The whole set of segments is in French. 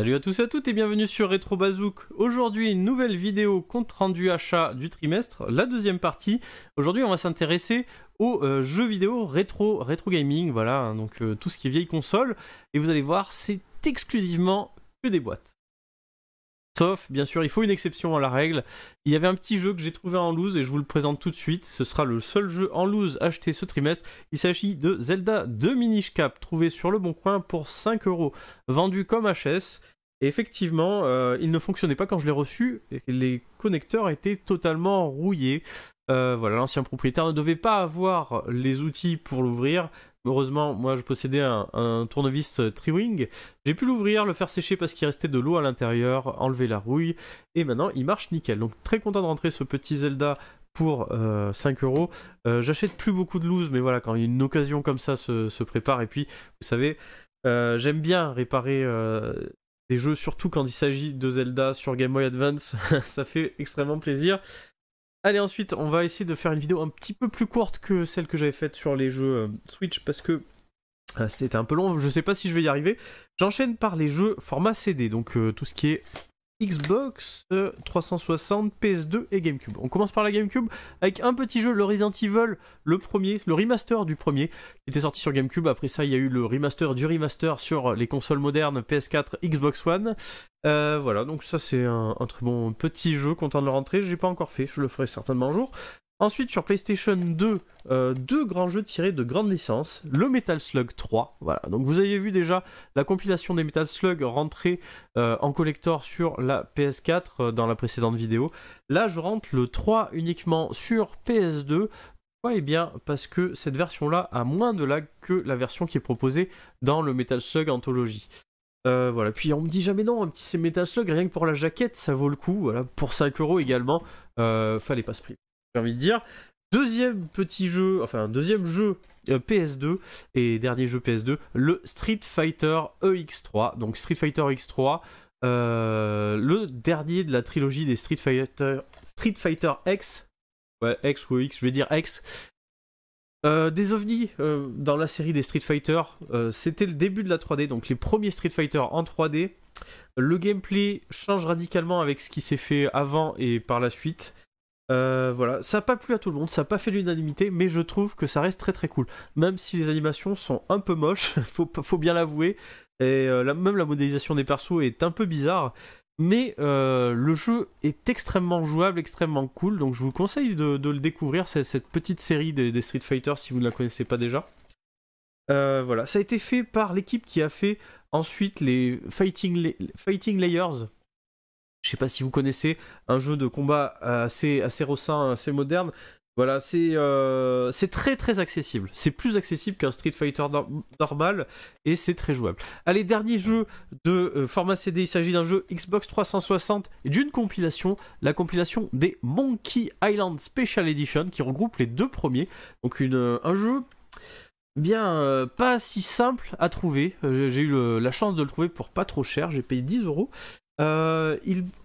Salut à tous et à toutes et bienvenue sur Retro Bazook. Aujourd'hui, une nouvelle vidéo compte rendu achat du trimestre, la deuxième partie. Aujourd'hui, on va s'intéresser aux euh, jeux vidéo rétro, rétro gaming, voilà, hein, donc euh, tout ce qui est vieille console. Et vous allez voir, c'est exclusivement que des boîtes. Sauf, bien sûr, il faut une exception à la règle. Il y avait un petit jeu que j'ai trouvé en loose et je vous le présente tout de suite. Ce sera le seul jeu en loose acheté ce trimestre. Il s'agit de Zelda 2 Minish Cap, trouvé sur le bon coin pour 5 euros, vendu comme HS. Et effectivement, euh, il ne fonctionnait pas quand je l'ai reçu. Les connecteurs étaient totalement rouillés. Euh, voilà, l'ancien propriétaire ne devait pas avoir les outils pour l'ouvrir. Heureusement, moi je possédais un, un tournevis euh, Triwing. J'ai pu l'ouvrir, le faire sécher parce qu'il restait de l'eau à l'intérieur, enlever la rouille, et maintenant il marche nickel. Donc très content de rentrer ce petit Zelda pour euh, euros. Euh, j'achète plus beaucoup de loose, mais voilà, quand une occasion comme ça se, prépare, et puis vous savez, euh, j'aime bien réparer des jeux, surtout quand il s'agit de Zelda sur Game Boy Advance. ça fait extrêmement plaisir. Allez, ensuite, on va essayer de faire une vidéo un petit peu plus courte que celle que j'avais faite sur les jeux euh, Switch parce que euh, c'était un peu long. Je sais pas si je vais y arriver. J'enchaîne par les jeux format CD, donc euh, tout ce qui est Xbox 360, euh, PS2 et GameCube. On commence par la GameCube avec un petit jeu, le Resident Evil, le premier, le remaster du premier, qui était sorti sur GameCube. Après ça, il y a eu le remaster du remaster sur les consoles modernes PS4, Xbox One. Euh, voilà, donc ça c'est un, très bon petit jeu, content de le rentrer. l'ai pas encore fait, je le ferai certainement un jour. Ensuite, sur PlayStation 2, euh, deux grands jeux tirés de grande licence, le Metal Slug 3. Voilà, donc vous avez vu déjà la compilation des Metal Slug rentrée euh, en collector sur la PS4 euh, dans la précédente vidéo. Là, je rentre le 3 uniquement sur PS2. Pourquoi Eh bien, parce que cette version-là a moins de lag que la version qui est proposée dans le Metal Slug Anthology. voilà, puis on me dit jamais non, un petit c'est Metal Slug, rien que pour la jaquette, ça vaut le coup. Voilà, pour 5 euros également, ne fallait pas se priver j'ai envie de dire. Deuxième petit jeu, enfin deuxième jeu euh, PS2 et dernier jeu PS2, le Street Fighter EX3. Donc Street Fighter EX3, euh, le dernier de la trilogie des Street Fighter, Street Fighter X. Ouais, X ou X, je vais dire X. Euh, des ovnis dans la série des Street Fighter, c'était le début de la 3D, donc les premiers Street Fighter en 3D. Le gameplay change radicalement avec ce qui s'est fait avant et par la suite. Euh, voilà, ça n'a pas plu à tout le monde, ça n'a pas fait l'unanimité, mais je trouve que ça reste très très cool. Même si les animations sont un peu moches, faut, faut bien l'avouer, et euh, même la modélisation des persos est un peu bizarre, mais euh, le jeu est extrêmement jouable, extrêmement cool, donc je vous conseille de, le découvrir, cette petite série des, Street Fighters si vous ne la connaissez pas déjà. voilà, ça a été fait par l'équipe qui a fait ensuite les Fighting, Fighting Layers, je ne sais pas si vous connaissez un jeu de combat assez, assez assez moderne. Voilà, euh, c'est très très accessible. C'est plus accessible qu'un Street Fighter normal et c'est très jouable. Allez, dernier jeu de euh, format CD, il s'agit d'un jeu Xbox 360 et d'une compilation, la compilation des Monkey Island Special Edition qui regroupe les deux premiers. Donc une, euh, un jeu bien pas si simple à trouver. J'ai eu la chance de le trouver pour pas trop cher, j'ai payé 10 euros. Euh,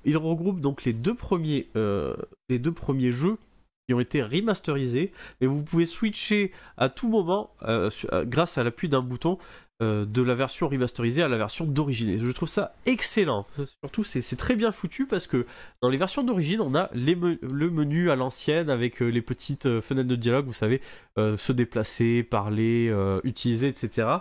il, regroupe donc les deux, premiers, euh, les deux premiers jeux qui ont été remasterisés et vous pouvez switcher à tout moment euh, grâce à l'appui d'un bouton de la version remasterisée à la version d'origine. je trouve ça excellent. Surtout, c'est très bien foutu parce que dans les versions d'origine, on a le menu à l'ancienne avec les petites fenêtres de dialogue, vous savez, se déplacer, parler, utiliser, etc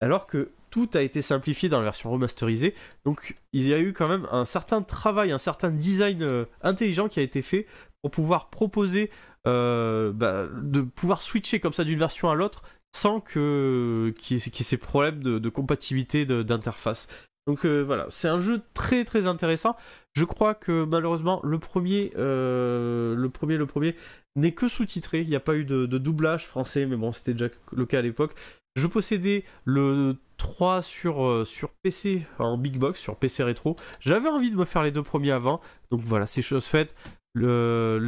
alors que tout a été simplifié dans la version remasterisée. Donc il y a eu quand même un certain travail, un certain design euh, intelligent qui a été fait pour pouvoir proposer euh, bah, de pouvoir switcher comme ça d'une version à l'autre sans que qu'il y, ait ces problèmes de, compatibilité d'interface. Donc euh, voilà, c'est un jeu très très intéressant. Je crois que malheureusement le premier, le premier, le premier n'est que sous-titré. Il n'y a pas eu de doublage français, mais bon c'était déjà le cas à l'époque. Je possédais le 3 sur, euh, sur PC en big box, sur PC rétro. J'avais envie de me faire les deux premiers avant. Donc voilà, c'est chose faites. Le,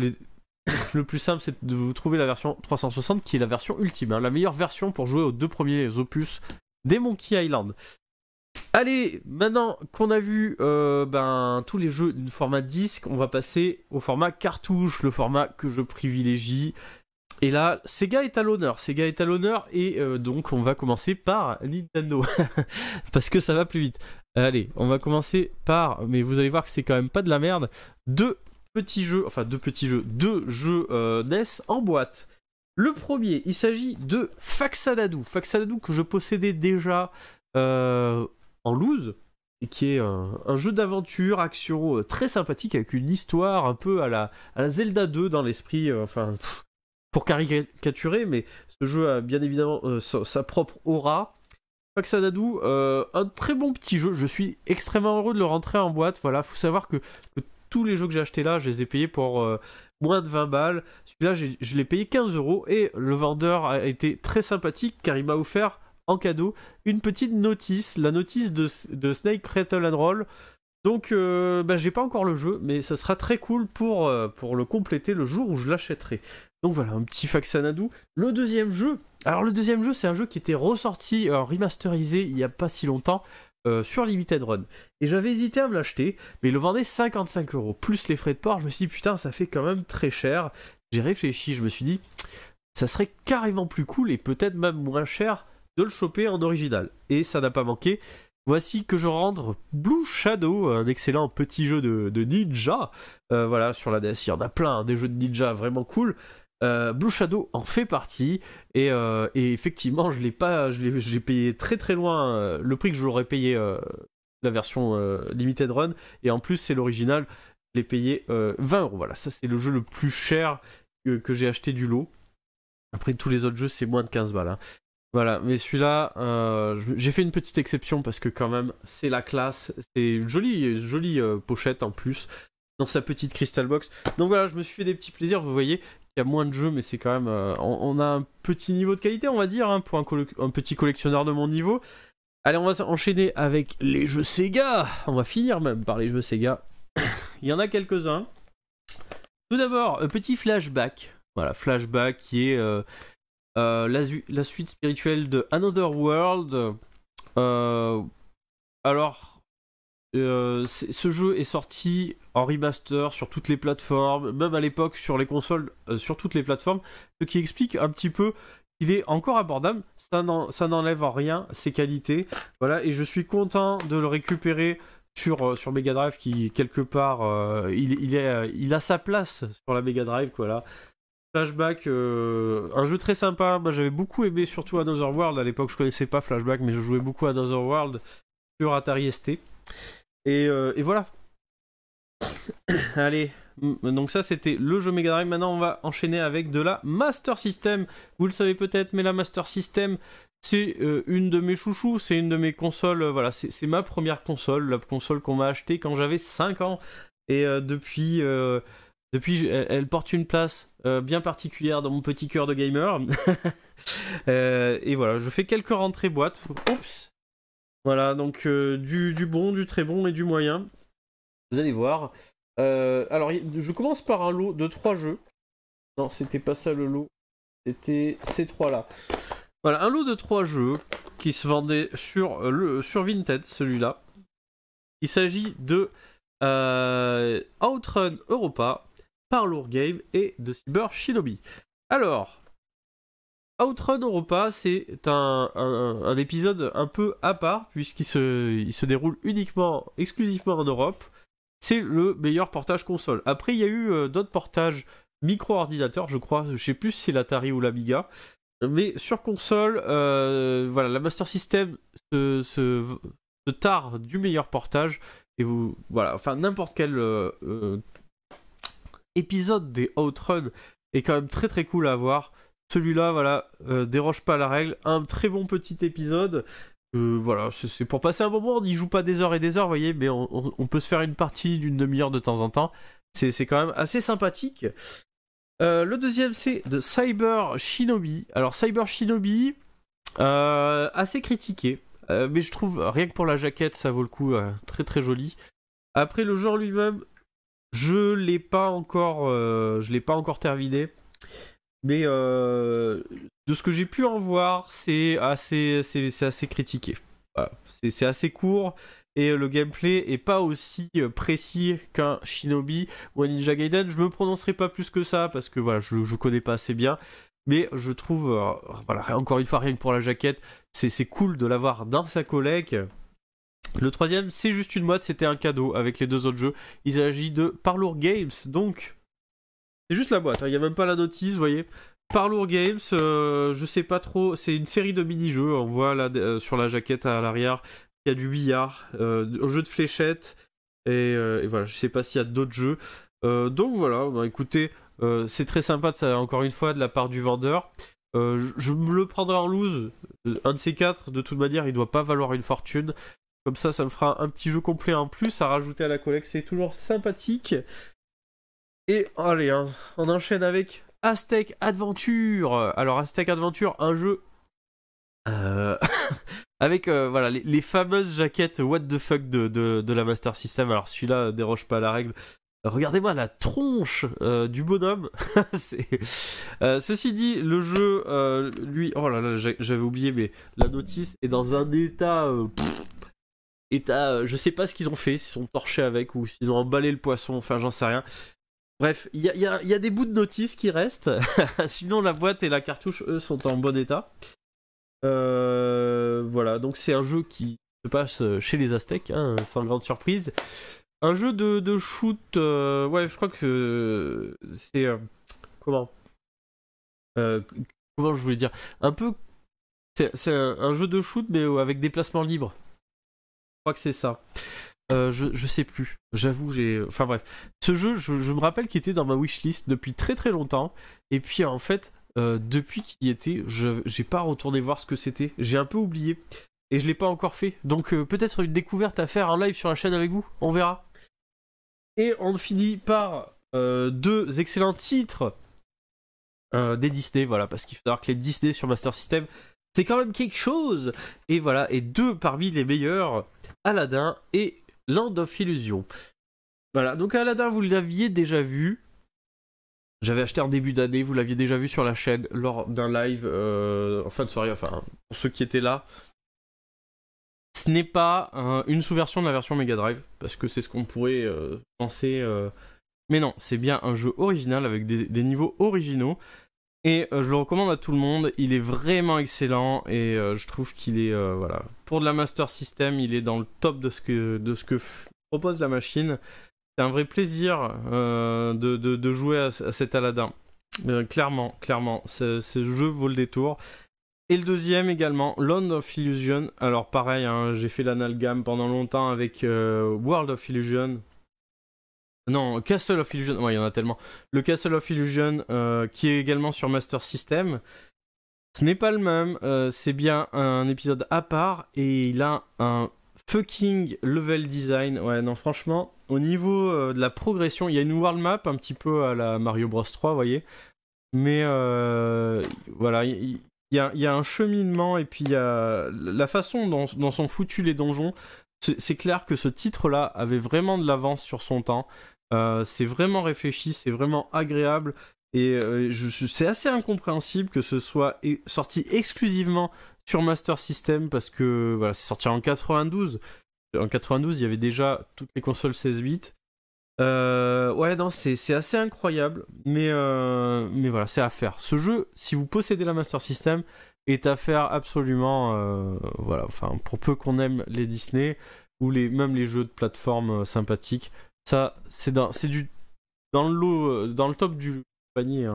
le plus simple, c'est de vous trouver la version 360 qui est la version ultime, hein. la meilleure version pour jouer aux deux premiers opus des Monkey Island. Allez, maintenant qu'on a vu euh, ben, tous les jeux du format disque, on va passer au format cartouche, le format que je privilégie. Et là, Sega est à l'honneur. Sega est à l'honneur et euh, donc on va commencer par Nintendo parce que ça va plus vite. Allez, on va commencer par, mais vous allez voir que c'est quand même pas de la merde. Deux petits jeux, enfin deux petits jeux, deux jeux euh, NES en boîte. Le premier, il s'agit de Faxanadu. Faxanadu que je possédais déjà euh, en loose et qui est un, jeu d'aventure, action très sympathique avec une histoire un peu à la, à la Zelda 2 dans l'esprit. enfin, pour caricaturer, mais ce jeu a bien évidemment euh, sa, propre aura. Faxanadu, euh, un très bon petit jeu. Je suis extrêmement heureux de le rentrer en boîte. Voilà, faut savoir que, tous les jeux que j'ai achetés là, je les ai payés pour euh, moins de 20 balles. Celui-là, je l'ai payé 15 euros et le vendeur a été très sympathique car il m'a offert en cadeau une petite notice, la notice de, Snake Rattle and Roll. Donc, ben, j'ai pas encore le jeu, mais ça sera très cool pour, pour le compléter le jour où je l'achèterai. Donc voilà, un petit Faxanadu. Le deuxième jeu, alors le deuxième jeu, c'est un jeu qui était ressorti, euh, remasterisé il n'y a pas si longtemps. Euh, sur Limited Run. Et j'avais hésité à me l'acheter, mais il le vendait 55 euros, plus les frais de port. Je me suis dit, putain, ça fait quand même très cher. J'ai réfléchi, je me suis dit, ça serait carrément plus cool et peut-être même moins cher de le choper en original. Et ça n'a pas manqué. Voici que je rende Blue Shadow, un excellent petit jeu de, ninja. Euh, voilà, sur la DS, il y en a plein, hein, des jeux de ninja vraiment cool. Euh, Blue Shadow en fait partie et, euh, effectivement je l'ai pas j'ai payé très très loin euh, le prix que je l'aurais payé la version limited run et en plus c'est l'original je l'ai payé 20 euros voilà ça c'est le jeu le plus cher que, j'ai acheté du lot après tous les autres jeux c'est moins de 15 balles hein. voilà mais celui-là j'ai fait une petite exception parce que quand même c'est la classe c'est une jolie pochette en plus dans sa petite Crystal Box. Donc voilà, je me suis fait des petits plaisirs, vous voyez. Il y a moins de jeux, mais c'est quand même. Euh, on, a un petit niveau de qualité, on va dire, hein, pour un, petit collectionneur de mon niveau. Allez, on va enchaîner avec les jeux Sega. On va finir même par les jeux Sega. Il y en a quelques-uns. Tout d'abord, un petit flashback. Voilà, flashback qui est euh, euh, la, la, suite spirituelle de Another World. alors, euh, ce jeu est sorti en remaster sur toutes les plateformes, même à l'époque sur les consoles, euh, sur toutes les plateformes, ce qui explique un petit peu qu'il est encore abordable. Ça n'enlève en rien ses qualités. Voilà, et je suis content de le récupérer sur, euh, sur Mega Drive qui quelque part il, a sa place sur la Mega Drive Flashback, un jeu très sympa. Moi j'avais beaucoup aimé surtout Another World. À l'époque je connaissais pas Flashback mais je jouais beaucoup à Another World sur Atari ST. Euh, et, voilà. Allez, donc ça c'était le jeu Mega Drive. Maintenant on va enchaîner avec de la Master System. Vous le savez peut-être, mais la Master System c'est euh, une de mes chouchous, c'est une de mes consoles. Euh, voilà, c'est ma première console, la console qu'on m'a achetée quand j'avais 5 ans. Et depuis, depuis elle, porte une place bien particulière dans mon petit cœur de gamer. et voilà, je fais quelques rentrées boîtes. Oups, voilà, donc euh, du, du, bon, du très bon et du moyen. Vous allez voir. Euh, alors, je commence par un lot de trois jeux. Non, c'était pas ça le lot. C'était ces trois-là. Voilà, un lot de trois jeux qui se vendait sur, euh, le, sur Vinted, celui-là. Il s'agit de Outrun Europa, Parlour Game et de Cyber Shinobi. Alors, Outrun Europa, c'est un, épisode un peu à part, puisqu'il se, déroule uniquement, exclusivement en Europe. C'est le meilleur portage console. Après, il y a eu euh, d'autres portages micro ordinateurs je crois, je sais plus si c'est l'Atari ou l'Amiga. Mais sur console, euh, voilà, la Master System se, se, tare du meilleur portage. Et vous, voilà, enfin, n'importe quel euh, épisode des Outrun est quand même très très cool à voir. Celui-là, voilà, euh, déroge pas la règle. Un très bon petit épisode. Euh, voilà, c'est pour passer un moment. On n'y joue pas des heures et des heures, vous voyez, mais on, peut se faire une partie d'une demi-heure de temps en temps. C'est quand même assez sympathique. Euh, le deuxième, c'est de Cyber Shinobi. Alors, Cyber Shinobi, assez critiqué. mais je trouve, rien que pour la jaquette, ça vaut le coup. très très joli. Après, le genre lui-même, je l'ai pas encore, je l'ai pas encore terminé. Mais euh, de ce que j'ai pu en voir, c'est assez, c'est, assez critiqué. C'est, assez court et le gameplay est pas aussi euh, précis qu'un Shinobi ou un Ninja Gaiden. Je ne me prononcerai pas plus que ça parce que voilà, je, ne connais pas assez bien. Mais je trouve, euh, voilà, encore une fois, rien que pour la jaquette, c'est, cool de l'avoir dans sa collègue. Le troisième, c'est juste une mode, c'était un cadeau avec les deux autres jeux. Il s'agit de Parlour Games, donc c'est juste la boîte, hein. il n'y a même pas la notice, vous voyez. Parlour Games, euh, je sais pas trop, c'est une série de mini-jeux, on voit là euh, sur la jaquette à l'arrière, il y a du billard, euh, un jeu de fléchettes, et, voilà, je sais pas s'il y a d'autres jeux. donc voilà, bah, écoutez, c'est très sympa, ça, encore une fois, de la part du vendeur. Je, me le prendrai en loose, un de ces quatre, de toute manière, il ne doit pas valoir une fortune. Comme ça, ça me fera un petit jeu complet en plus à rajouter à la collecte, c'est toujours sympathique. Et allez, hein, on enchaîne avec Aztec Adventure. Alors Aztec Adventure, un jeu euh, avec euh, voilà les, fameuses jaquettes what the fuck de, de, la Master System. Alors celui-là déroge pas à la règle. Regardez-moi la tronche euh, du bonhomme. ceci dit, le jeu, lui, oh là là, j'avais oublié, mais la notice est dans un état. état, je sais pas ce qu'ils ont fait, s'ils ont torché avec ou s'ils ont emballé le poisson, enfin j'en sais rien. Bref, il y, a, des bouts de notice qui restent. Sinon, la boîte et la cartouche, eux, sont en bon état. Euh, voilà, donc c'est un jeu qui se passe chez les Aztèques, hein, sans grande surprise. Un jeu de, shoot. Euh, ouais, je crois que c'est. Euh, comment Comment je voulais dire Un peu. C'est un, jeu de shoot, mais avec déplacement libre. Je crois que c'est ça. Euh, je, sais plus. J'avoue, j'ai. Enfin bref. Ce jeu, je, me rappelle qu'il était dans ma wishlist depuis très très longtemps. Et puis en fait, euh, depuis qu'il y était, je j'ai pas retourné voir ce que c'était. J'ai un peu oublié. Et je l'ai pas encore fait. Donc euh, peut-être une découverte à faire en live sur la chaîne avec vous. On verra. Et on finit par deux excellents titres des Disney. Voilà, parce qu'il faut savoir que les Disney sur Master System, c'est quand même quelque chose. Et voilà, et deux parmi les meilleurs. Aladdin et Land of Illusion. Voilà, donc Aladdin, vous l'aviez déjà vu. J'avais acheté en début d'année, vous l'aviez déjà vu sur la chaîne lors d'un live euh, en fin de soirée, enfin, pour ceux qui étaient là. Ce n'est pas une sous-version de la version Mega Drive, parce que c'est ce qu'on pourrait euh, penser. Euh. Mais non, c'est bien un jeu original avec des niveaux originaux. Et euh, je le recommande à tout le monde, il est vraiment excellent et euh, je trouve qu'il est, euh, voilà, pour de la Master System, il est dans le top de ce que, de ce que propose la machine. C'est un vrai plaisir de, de, jouer à, cet Aladdin. clairement, clairement, ce, jeu vaut le détour. Et le deuxième également, Land of Illusion. Alors pareil, hein, j'ai fait l'analgame pendant longtemps avec World of Illusion, non, Castle of Illusion. Ouais, il y en a tellement. Le Castle of Illusion, euh, qui est également sur Master System. Ce n'est pas le même. Euh, c'est bien un épisode à part et il a un fucking level design. Ouais, non, franchement, au niveau euh, de la progression, il y a une world map un petit peu à la Mario Bros 3, vous voyez. Mais voilà, il y, a, un cheminement et puis il y a la façon dont, dont sont foutus les donjons. C'est clair que ce titre-là avait vraiment de l'avance sur son temps. Euh, c'est vraiment réfléchi, c'est vraiment agréable. Et euh, c'est assez incompréhensible que ce soit sorti exclusivement sur Master System parce que c'est sorti en 92. En 92, il y avait déjà toutes les consoles 16-8. Euh, ouais, non, c'est assez incroyable, mais, voilà, c'est à faire. Ce jeu, si vous possédez la Master System, est à faire absolument. voilà, enfin, pour peu qu'on aime les Disney ou même les jeux de plateforme sympathiques, ça, c'est dans, du, dans le euh, dans le top du panier. Hein.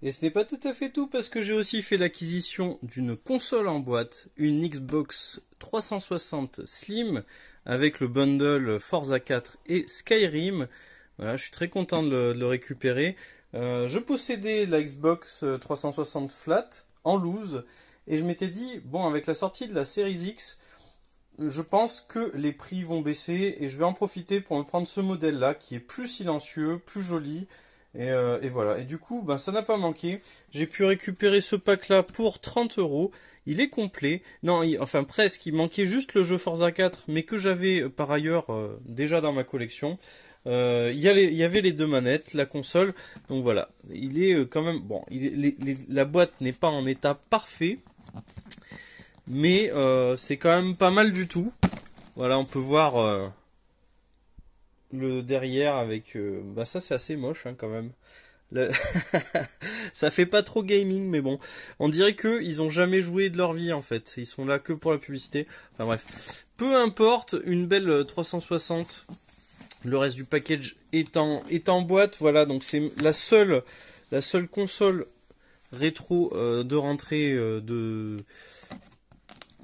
Et ce n'est pas tout à fait tout parce que j'ai aussi fait l'acquisition d'une console en boîte, une Xbox 360 Slim avec le bundle Forza 4 et Skyrim. Voilà, je suis très content de le, récupérer. Euh, je possédais la Xbox 360 euh, flat en loose et je m'étais dit bon avec la sortie de la Series X, je pense que les prix vont baisser et je vais en profiter pour me prendre ce modèle là qui est plus silencieux, plus joli. Euh, et, voilà. Et du coup, ben, ça n'a pas manqué. J'ai pu récupérer ce pack là pour 30 euros. Il est complet. Non, enfin presque. Il manquait juste le jeu Forza 4, mais que j'avais euh, par ailleurs euh, déjà dans ma collection. il y, avait les deux manettes, la console. Donc voilà. Il est quand même bon. la boîte n'est pas en état parfait mais euh, c'est quand même pas mal du tout. Voilà, on peut voir euh, le derrière avec. Euh, bah ça c'est assez moche hein, quand même. ça fait pas trop gaming, mais bon, on dirait que ils ont jamais joué de leur vie en fait. Ils sont là que pour la publicité. Enfin bref, peu importe, une belle 360. Le reste du package est en, boîte. Voilà, donc c'est la seule, la seule console rétro de rentrée de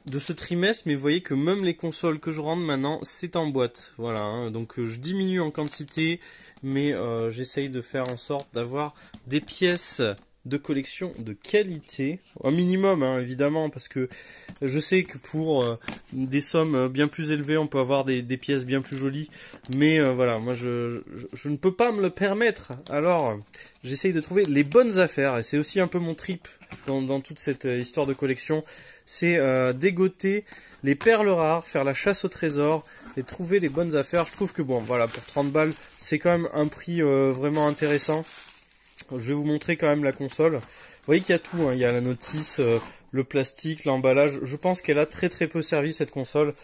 de ce trimestre, mais vous voyez que même les consoles que je rentre maintenant, c'est en boîte. Voilà, hein. donc euh, je diminue en quantité, mais euh, j'essaye de faire en sorte d'avoir des pièces de collection de qualité, un minimum hein, évidemment, parce que je sais que pour euh, des sommes euh, bien plus élevées, on peut avoir des, pièces bien plus jolies, mais euh, voilà, moi je, ne peux pas me le permettre, alors j'essaye de trouver les bonnes affaires, et c'est aussi un peu mon trip dans, toute cette histoire de collection, c'est dégoter les perles rares, faire la chasse au trésor, et trouver les bonnes affaires. Je trouve que bon, voilà, pour 30 balles, c'est quand même un prix vraiment intéressant. Je vais vous montrer quand même la console. Vous voyez qu'il y a tout, hein. il y a la notice, euh, le plastique, l'emballage. Je pense qu'elle a très très peu servi cette console.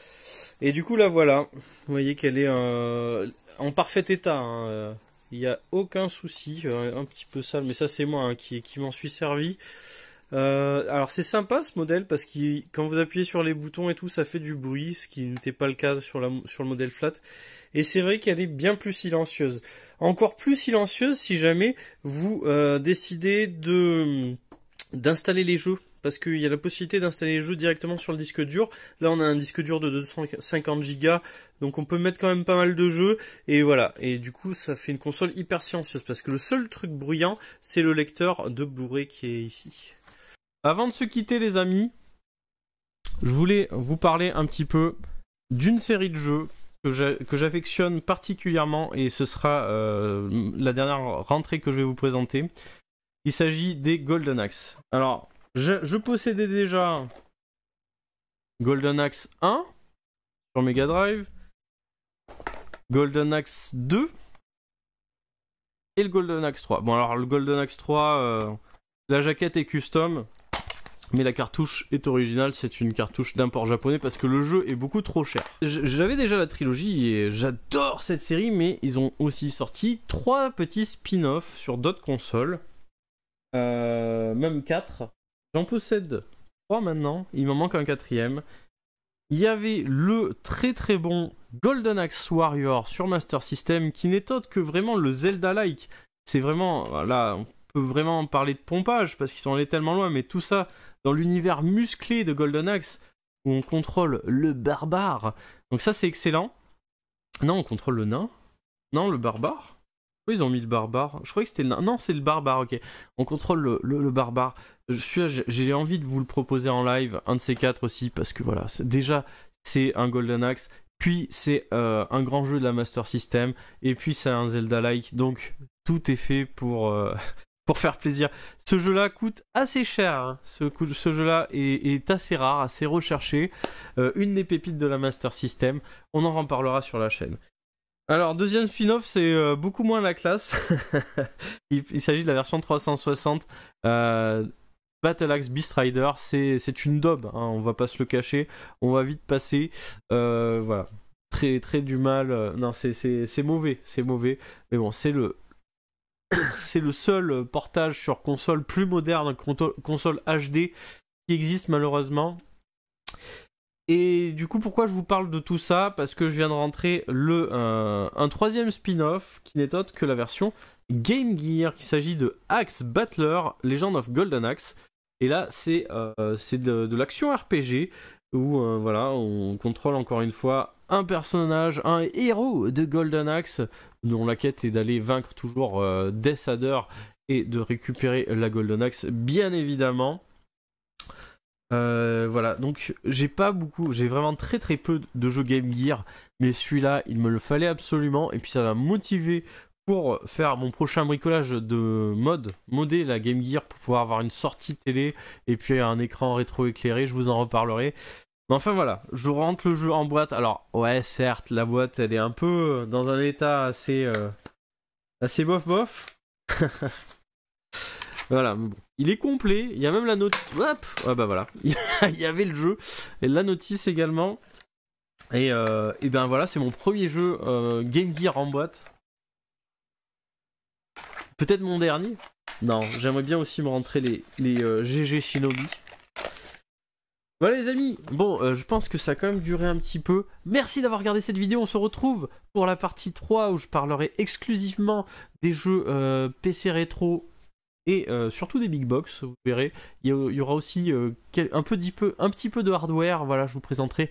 Et du coup la voilà. Vous voyez qu'elle est euh, en parfait état. Hein. Euh, il n'y a aucun souci. Un petit peu sale, mais ça c'est moi hein, qui m'en suis servi. Euh, alors c'est sympa ce modèle parce que quand vous appuyez sur les boutons et tout, ça fait du bruit, ce qui n'était pas le cas sur, sur le modèle flat. Et c'est vrai qu'elle est bien plus silencieuse. Encore plus silencieuse si jamais vous euh, décidez de d'installer les jeux. Parce qu'il y a la possibilité d'installer les jeux directement sur le disque dur. Là, on a un disque dur de 250 Go, donc on peut mettre quand même pas mal de jeux. Et voilà. Et du coup, ça fait une console hyper silencieuse. Parce que le seul truc bruyant, c'est le lecteur de blu qui est ici. Avant de se quitter les amis, je voulais vous parler un petit peu d'une série de jeux que j'affectionne particulièrement et ce sera euh, la dernière rentrée que je vais vous présenter. Il s'agit des Golden Axe. Alors, je, possédais déjà Golden Axe 1 sur Mega Drive, Golden Axe 2 et le Golden Axe 3. Bon alors le Golden Axe 3, euh, la jaquette est custom, mais la cartouche est originale, c'est une cartouche d'import japonais parce que le jeu est beaucoup trop cher. J'avais déjà la trilogie et j'adore cette série, mais ils ont aussi sorti trois petits spin-offs sur d'autres consoles. Euh, même quatre. J'en possède trois maintenant, il m'en manque un quatrième. Il y avait le très très bon Golden Axe Warrior sur Master System qui n'est autre que vraiment le Zelda-like. C'est vraiment, là, vraiment parler de pompage parce qu'ils sont allés tellement loin, mais tout ça dans l'univers musclé de Golden Axe où on contrôle le barbare. Donc ça c'est excellent. Non, on contrôle le nain. Non, le barbare. Pourquoi ils ont mis le barbare Je croyais que c'était le nain. Non, c'est le barbare, ok. On contrôle le, barbare. Je suis, j'ai envie de vous le proposer en live, un de ces quatre aussi, parce que voilà, déjà c'est un Golden Axe, puis c'est euh, un grand jeu de la Master System, et puis c'est un Zelda-like, donc tout est fait pour, euh, pour faire plaisir. Ce jeu-là coûte assez cher. Hein. Ce, jeu-là est, assez rare, assez recherché. Euh, une des pépites de la Master System. On en reparlera sur la chaîne. Alors, deuxième spin-off, c'est euh, beaucoup moins la classe. il, s'agit de la version 360. Euh, Battle Axe Beast Rider, c'est une daube, hein. on va pas se le cacher, on va vite passer. voilà, très très du mal. Non, c'est mauvais, c'est mauvais. Mais bon, c'est le c'est le seul euh, portage sur console plus moderne, console HD, qui existe malheureusement. Et du coup, pourquoi je vous parle de tout ça Parce que je viens de rentrer le, euh, un troisième spin-off qui n'est autre que la version Game Gear, qui s'agit de Axe Battler, Legend of Golden Axe. Et là, c'est euh, c'est de l'action RPG où euh, voilà, on contrôle encore une fois un personnage, un héros de Golden Axe, dont la quête est d'aller vaincre toujours euh, et de récupérer la Golden Axe, bien évidemment. Euh, voilà, donc j'ai pas beaucoup, j'ai vraiment très très peu de jeux Game Gear, mais celui-là, il me le fallait absolument, et puis ça va motiver pour faire mon prochain bricolage de mode, modé la Game Gear pour pouvoir avoir une sortie télé et puis un écran rétro éclairé je vous en reparlerai. Mais enfin voilà, je rentre le jeu en boîte. Alors ouais, certes, la boîte elle est un peu euh, dans un état assez euh, assez bof bof. voilà, Il est complet, il y a même la notice. Hop, ah bah voilà, il y avait le jeu et la notice également. Et, euh, ben voilà, c'est mon premier jeu Game Gear en boîte. Peut-être mon dernier Non, j'aimerais bien aussi me rentrer les, GG euh, Shinobi. Voilà les amis, bon euh, je pense que ça a quand même duré un petit peu. Merci d'avoir regardé cette vidéo, on se retrouve pour la partie 3 où je parlerai exclusivement des jeux euh, PC rétro et surtout des big box, vous verrez. Il y, aura aussi un, peu, un petit peu de hardware, voilà je vous présenterai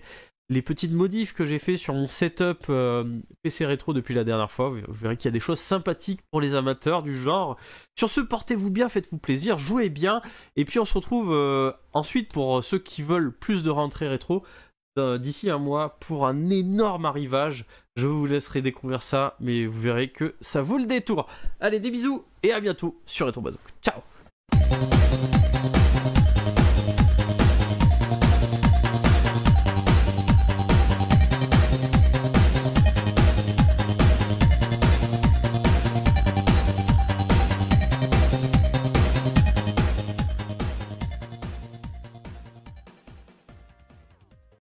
les petites modifs que j'ai fait sur mon setup euh, PC rétro depuis la dernière fois. Vous verrez qu'il y a des choses sympathiques pour les amateurs du genre. Sur ce, portez-vous bien, faites-vous plaisir, jouez bien. Et puis on se retrouve euh, ensuite pour euh, ceux qui veulent plus de rentrées rétro d'ici un mois pour un énorme arrivage. Je vous laisserai découvrir ça, mais vous verrez que ça vaut le détour. Allez, des bisous et à bientôt sur Retro Ciao